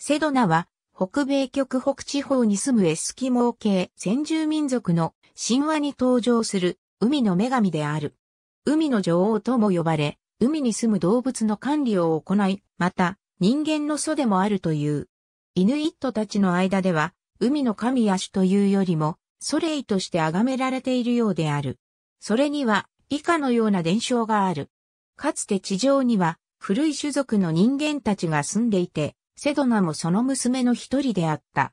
セドナは、北米極北地方に住むエスキモー系先住民族の神話に登場する海の女神である。海の女王とも呼ばれ、海に住む動物の管理を行い、また人間の祖でもあるという。イヌイットたちの間では、海の神や種というよりも、ソレイとして崇められているようである。それには、以下のような伝承がある。かつて地上には、古い種族の人間たちが住んでいて、セドナもその娘の一人であった。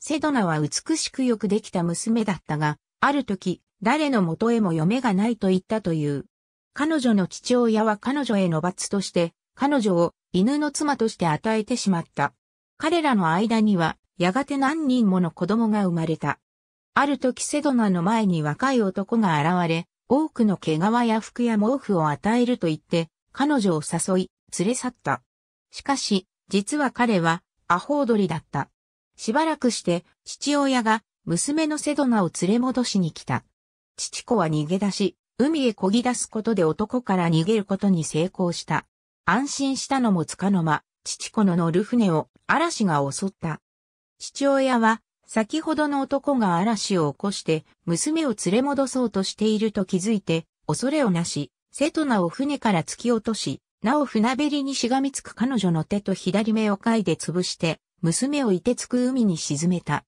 セドナは美しくよくできた娘だったが、ある時、誰の元へも嫁がないと言ったという。彼女の父親は彼女への罰として、彼女を犬の妻として与えてしまった。彼らの間には、やがて何人もの子供が生まれた。ある時セドナの前に若い男が現れ、多くの毛皮や服や毛布を与えると言って、彼女を誘い、連れ去った。しかし、実は彼はアホウドリだった。しばらくして父親が娘のセドナを連れ戻しに来た。父子は逃げ出し、海へ漕ぎ出すことで男から逃げることに成功した。安心したのもつかの間、父子の乗る船を嵐が襲った。父親は先ほどの男が嵐を起こして娘を連れ戻そうとしていると気づいて恐れをなし、セドナを船から突き落とし、なお船べりにしがみつく彼女の手と左目を嗅いで潰して、娘を凍てつく海に沈めた。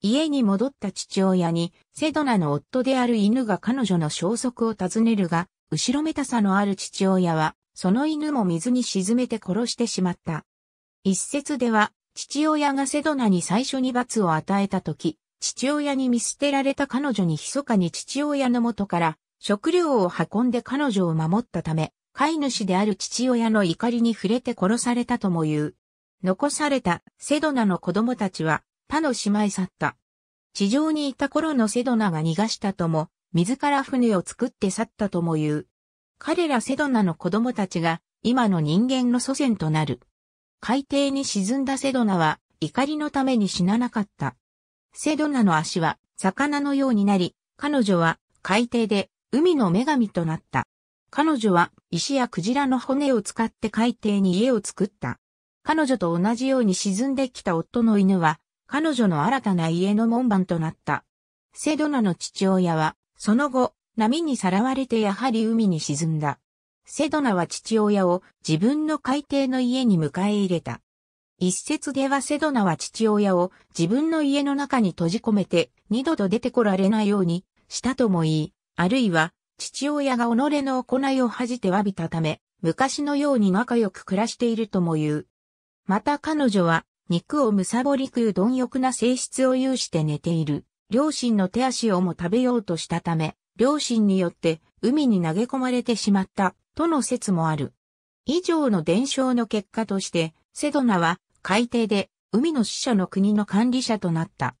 家に戻った父親に、セドナの夫である犬が彼女の消息を尋ねるが、後ろめたさのある父親は、その犬も水に沈めて殺してしまった。一説では、父親がセドナに最初に罰を与えた時、父親に見捨てられた彼女に密かに父親の元から食料を運んで彼女を守ったため、飼い主である父親の怒りに触れて殺されたとも言う。残されたセドナの子供たちは他の姉妹去った。地上にいた頃のセドナが逃がしたとも、自ら船を作って去ったとも言う。彼らセドナの子供たちが今の人間の祖先となる。海底に沈んだセドナは怒りのために死ななかった。セドナの足は魚のようになり、彼女は海底で海の女神となった。彼女は石やクジラの骨を使って海底に家を作った。彼女と同じように沈んできた夫の犬は、彼女の新たな家の門番となった。セドナの父親は、その後、波にさらわれてやはり海に沈んだ。セドナは父親を自分の海底の家に迎え入れた。一説ではセドナは父親を自分の家の中に閉じ込めて二度と出てこられないようにしたとも言い、あるいは父親が己の行いを恥じて詫びたため、昔のように仲良く暮らしているとも言う。また彼女は、肉をむさぼり食う貪欲な性質を有して寝ている。両親の手足をも食べようとしたため、両親によって海に投げ込まれてしまった、との説もある。以上の伝承の結果として、セドナは海底で海の死者の国の管理者となった。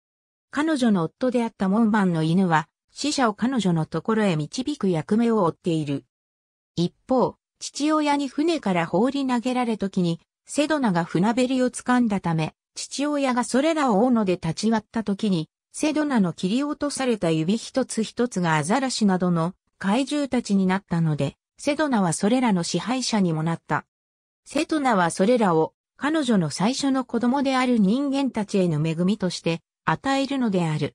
彼女の夫であった門番の犬は死者を彼女のところへ導く役目を負っている。一方、父親に船から放り投げられた時に、セドナが船べりを掴んだため、父親がそれらを斧で立ち割った時に、セドナの切り落とされた指一つ一つがアザラシなどの怪獣たちになったので、セドナはそれらの支配者にもなった。セドナはそれらを彼女の最初の子供である人間たちへの恵みとして与えるのである。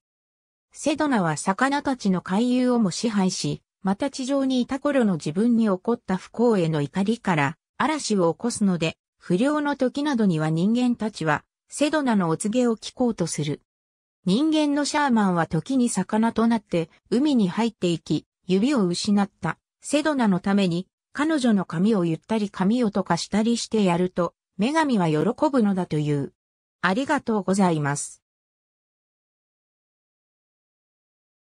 セドナは魚たちの回遊をも支配し、また地上にいた頃の自分に起こった不幸への怒りから嵐を起こすので、不良の時などには人間たちは、セドナのお告げを聞こうとする。人間のシャーマンは時に魚となって海に入っていき、指を失ったセドナのために彼女の髪をゆったり髪をとかしたりしてやると、女神は喜ぶのだという。ありがとうございます。